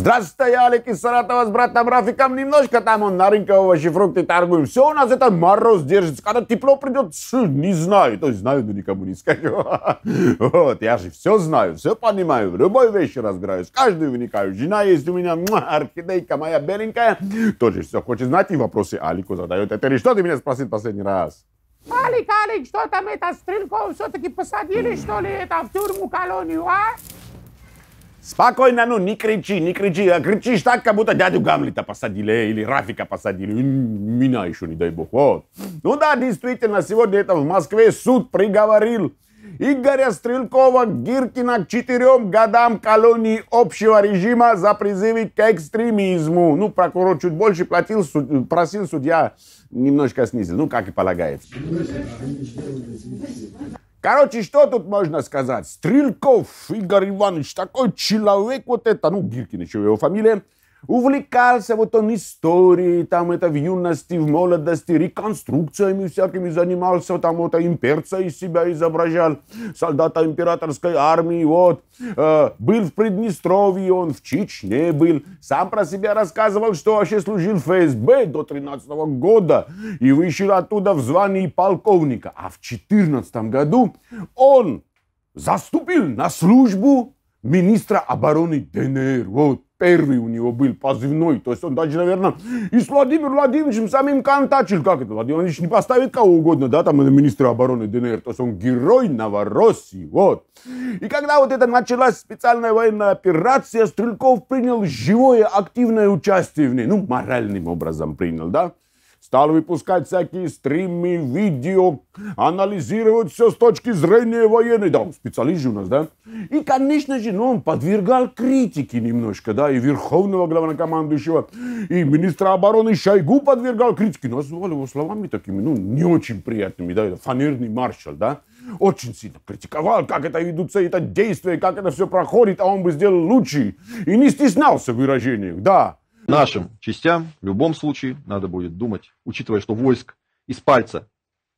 Здравствуйте, я Алик из Саратова с братом Рафиком. Немножко там он на рынке овощи, фрукты торгуем. Все у нас это мороз держится. Когда тепло придет, не знаю. То есть знаю, но никому не скажу. Вот, я же все знаю, все понимаю. В любой вещи разбираюсь, каждую вникаю. Жена есть у меня, орхидейка моя беленькая. Тоже все хочет знать и вопросы Алику задает. Это что ты меня спросил последний раз? Алик, Алик, что там это, Стрелков все-таки посадили, что ли, это в тюрьму колонию, а? Спокойно, ну, не кричи, не кричи. А кричишь так, как будто дядю Гамлета посадили или Рафика посадили. Меня еще, не дай бог. Вот. Ну да, действительно, сегодня это в Москве суд приговорил Игоря Стрелкова Гиркина к четырем годам колонии общего режима за призывы к экстремизму. Ну, прокурор чуть больше платил, суд, э, просил судья немножко снизить. Ну, как и полагается. Короче, что тут можно сказать? Стрельков Игорь Иванович, такой человек вот это, ну, Гиркин еще его фамилия, увлекался вот он историей, там это в юности, в молодости, реконструкциями всякими занимался, там вот имперца из себя изображал, солдата императорской армии, вот. Э, был в Приднестровье, он в Чечне был. Сам про себя рассказывал, что вообще служил в ФСБ до 13 -го года и вышел оттуда в звании полковника. А в 14 году он заступил на службу министра обороны ДНР. Вот. Первый у него был позывной. То есть он даже, наверное, и с Владимиром Владимировичем самим контачил. Как это? Владимир Владимирович не поставит кого угодно, да, там, министра обороны ДНР. То есть он герой Новороссии, вот. И когда вот это началась специальная военная операция, Стрельков принял живое активное участие в ней. Ну, моральным образом принял, да стал выпускать всякие стримы, видео, анализировать все с точки зрения военной. Да, он специалист же у нас, да? И, конечно же, ну, он подвергал критике немножко, да, и верховного главнокомандующего, и министра обороны Шойгу подвергал критике. Назвали ну, его словами такими, ну, не очень приятными, да, фанерный маршал, да? очень сильно критиковал, как это ведутся это действия, как это все проходит, а он бы сделал лучше. И не стеснялся в выражениях, да. Нашим частям в любом случае надо будет думать, учитывая, что войск из пальца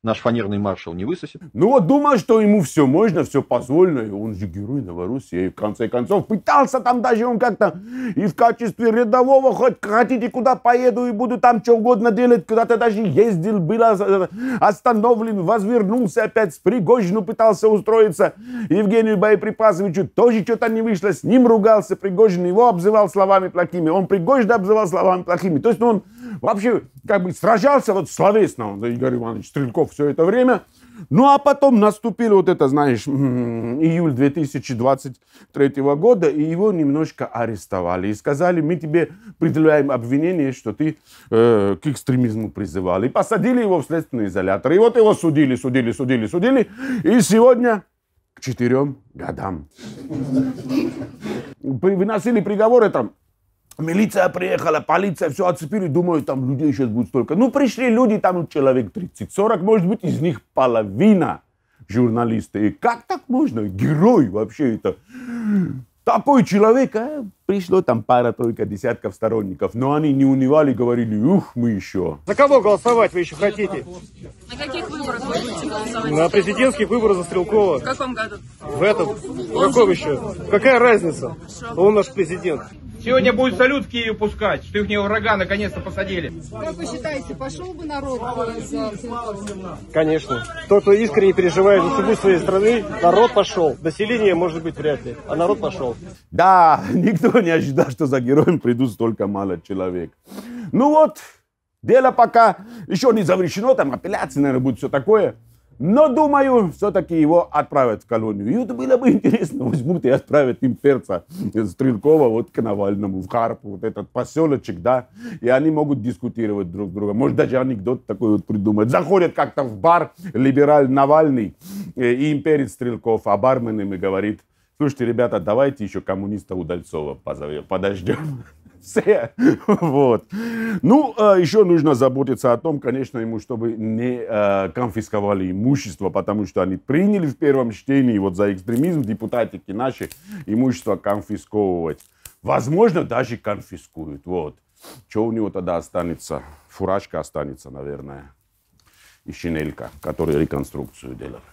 наш фанерный маршал не высосет. Ну вот думал, что ему все можно, все позволено, и он же герой Новороссии. И в конце концов пытался там даже он как-то и в качестве рядового хоть хотите куда поеду и буду там что угодно делать, куда-то даже ездил, был э, остановлен, возвернулся опять с Пригожину, пытался устроиться. Евгению Боеприпасовичу тоже что-то не вышло, с ним ругался Пригожин, его обзывал словами плохими, он Пригожина обзывал словами плохими. То есть ну, он вообще как бы сражался вот словесно он, Игорь Иванович Стрельков все это время. Ну а потом наступили вот это, знаешь, июль 2023 года, и его немножко арестовали. И сказали, мы тебе предъявляем обвинение, что ты э, к экстремизму призывал. И посадили его в следственный изолятор. И вот его судили, судили, судили, судили. И сегодня к четырем годам. Выносили приговоры там Милиция приехала, полиция, все оцепили, думаю, там людей сейчас будет столько. Ну, пришли люди, там человек 30-40, может быть, из них половина журналисты. И как так можно? Герой вообще это. Такой человек, а? Пришло там пара-тройка десятков сторонников, но они не унывали, говорили, ух, мы еще. За кого голосовать вы еще хотите? На каких выборах вы будете голосовать? На президентских выборах за Стрелкова. В каком году? В этом. В каком еще? Какая разница? Он наш президент. Сегодня будет салют в Киеве пускать, что их не врага наконец-то посадили. Как вы считаете, пошел бы народ? Конечно. Тот, кто искренне переживает за судьбу своей страны, народ пошел. Население, может быть, вряд ли, а народ пошел. Да, никто не ожидал, что за героем придут столько мало человек. Ну вот, дело пока еще не завершено, там апелляции, наверное, будет все такое. Но думаю, все-таки его отправят в колонию. И это было бы интересно. Возьмут и отправят им перца Стрелкова вот к Навальному, в Харпу, вот этот поселочек, да. И они могут дискутировать друг с другом. Может, даже анекдот такой вот придумать. Заходят как-то в бар либераль Навальный э, и имперец перец Стрелков, а бармен им и говорит, слушайте, ребята, давайте еще коммуниста Удальцова позовем, подождем все. Вот. Ну, а еще нужно заботиться о том, конечно, ему, чтобы не а, конфисковали имущество, потому что они приняли в первом чтении вот за экстремизм депутатики наши имущество конфисковывать. Возможно, даже конфискуют. Вот. Что у него тогда останется? Фуражка останется, наверное. И шинелька, который реконструкцию делали.